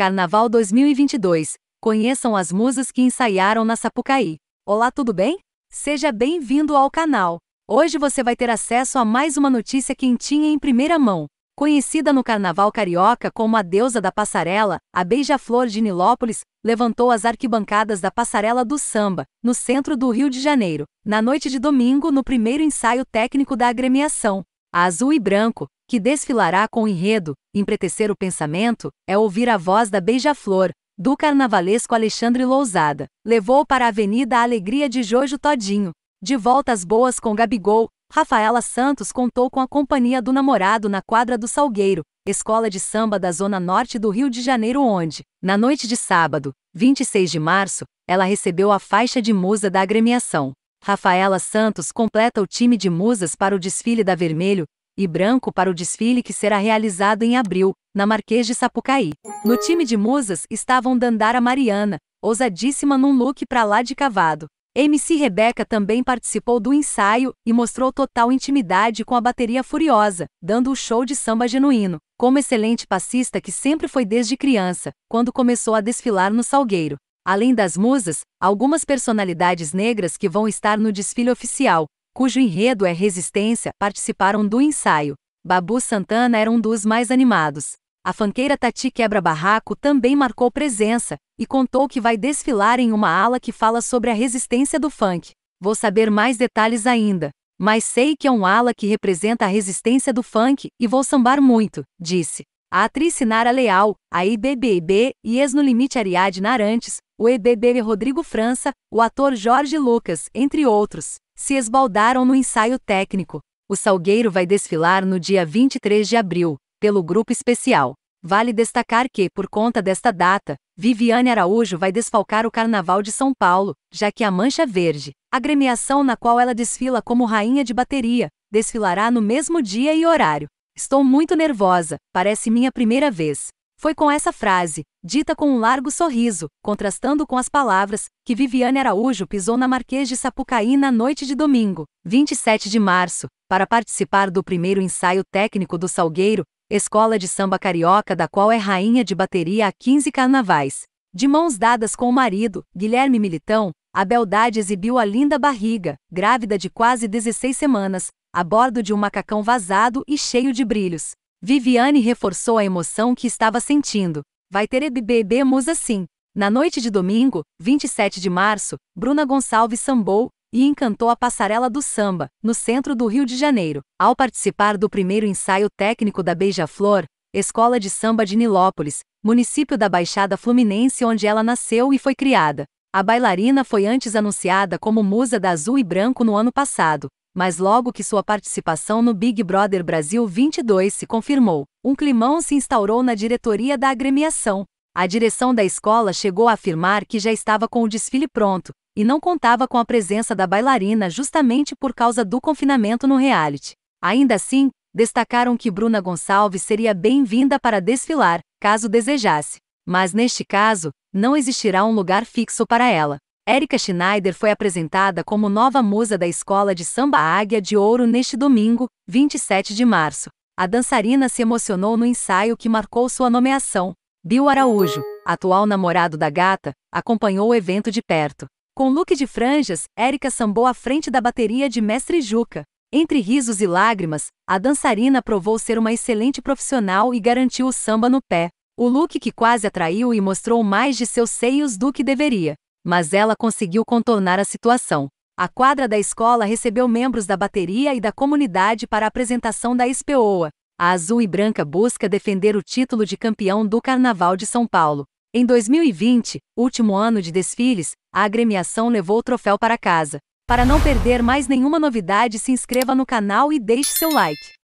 Carnaval 2022. Conheçam as musas que ensaiaram na Sapucaí. Olá, tudo bem? Seja bem-vindo ao canal. Hoje você vai ter acesso a mais uma notícia quentinha em primeira mão. Conhecida no Carnaval Carioca como a deusa da passarela, a Beija-Flor de Nilópolis levantou as arquibancadas da Passarela do Samba, no centro do Rio de Janeiro, na noite de domingo, no primeiro ensaio técnico da agremiação. A azul e branco, que desfilará com enredo, empretecer o pensamento, é ouvir a voz da beija-flor, do carnavalesco Alexandre Lousada. Levou para a avenida a alegria de Jojo Todinho. De volta às boas com Gabigol, Rafaela Santos contou com a companhia do namorado na quadra do Salgueiro, escola de samba da zona norte do Rio de Janeiro onde, na noite de sábado, 26 de março, ela recebeu a faixa de musa da agremiação. Rafaela Santos completa o time de musas para o desfile da Vermelho e Branco para o desfile que será realizado em abril, na Marquês de Sapucaí. No time de musas estavam Dandara Mariana, ousadíssima num look pra lá de cavado. MC Rebeca também participou do ensaio e mostrou total intimidade com a bateria furiosa, dando o show de samba genuíno, como excelente passista que sempre foi desde criança, quando começou a desfilar no Salgueiro. Além das musas, algumas personalidades negras que vão estar no desfile oficial, cujo enredo é resistência, participaram do ensaio. Babu Santana era um dos mais animados. A fanqueira Tati Quebra Barraco também marcou presença e contou que vai desfilar em uma ala que fala sobre a resistência do funk. Vou saber mais detalhes ainda, mas sei que é um ala que representa a resistência do funk e vou sambar muito, disse. A atriz Sinara Leal, a IBBB e ex-no Limite Ariadne Arantes o EDB Rodrigo França, o ator Jorge Lucas, entre outros, se esbaldaram no ensaio técnico. O Salgueiro vai desfilar no dia 23 de abril, pelo grupo especial. Vale destacar que, por conta desta data, Viviane Araújo vai desfalcar o Carnaval de São Paulo, já que a Mancha Verde, agremiação na qual ela desfila como rainha de bateria, desfilará no mesmo dia e horário. Estou muito nervosa, parece minha primeira vez. Foi com essa frase, dita com um largo sorriso, contrastando com as palavras, que Viviane Araújo pisou na Marquês de Sapucaí na noite de domingo, 27 de março, para participar do primeiro ensaio técnico do Salgueiro, escola de samba carioca da qual é rainha de bateria há 15 carnavais. De mãos dadas com o marido, Guilherme Militão, a beldade exibiu a linda barriga, grávida de quase 16 semanas, a bordo de um macacão vazado e cheio de brilhos. Viviane reforçou a emoção que estava sentindo. Vai ter EBBB Musa sim. Na noite de domingo, 27 de março, Bruna Gonçalves sambou e encantou a passarela do samba, no centro do Rio de Janeiro, ao participar do primeiro ensaio técnico da Beija-Flor, Escola de Samba de Nilópolis, município da Baixada Fluminense onde ela nasceu e foi criada. A bailarina foi antes anunciada como musa da Azul e Branco no ano passado, mas logo que sua participação no Big Brother Brasil 22 se confirmou, um climão se instaurou na diretoria da agremiação. A direção da escola chegou a afirmar que já estava com o desfile pronto e não contava com a presença da bailarina justamente por causa do confinamento no reality. Ainda assim, destacaram que Bruna Gonçalves seria bem-vinda para desfilar, caso desejasse. Mas neste caso, não existirá um lugar fixo para ela. Érica Schneider foi apresentada como nova musa da Escola de Samba Águia de Ouro neste domingo, 27 de março. A dançarina se emocionou no ensaio que marcou sua nomeação. Bill Araújo, atual namorado da gata, acompanhou o evento de perto. Com look de franjas, Érica sambou à frente da bateria de Mestre Juca. Entre risos e lágrimas, a dançarina provou ser uma excelente profissional e garantiu o samba no pé. O look que quase atraiu e mostrou mais de seus seios do que deveria. Mas ela conseguiu contornar a situação. A quadra da escola recebeu membros da bateria e da comunidade para a apresentação da SPOA. A Azul e Branca busca defender o título de campeão do Carnaval de São Paulo. Em 2020, último ano de desfiles, a agremiação levou o troféu para casa. Para não perder mais nenhuma novidade, se inscreva no canal e deixe seu like.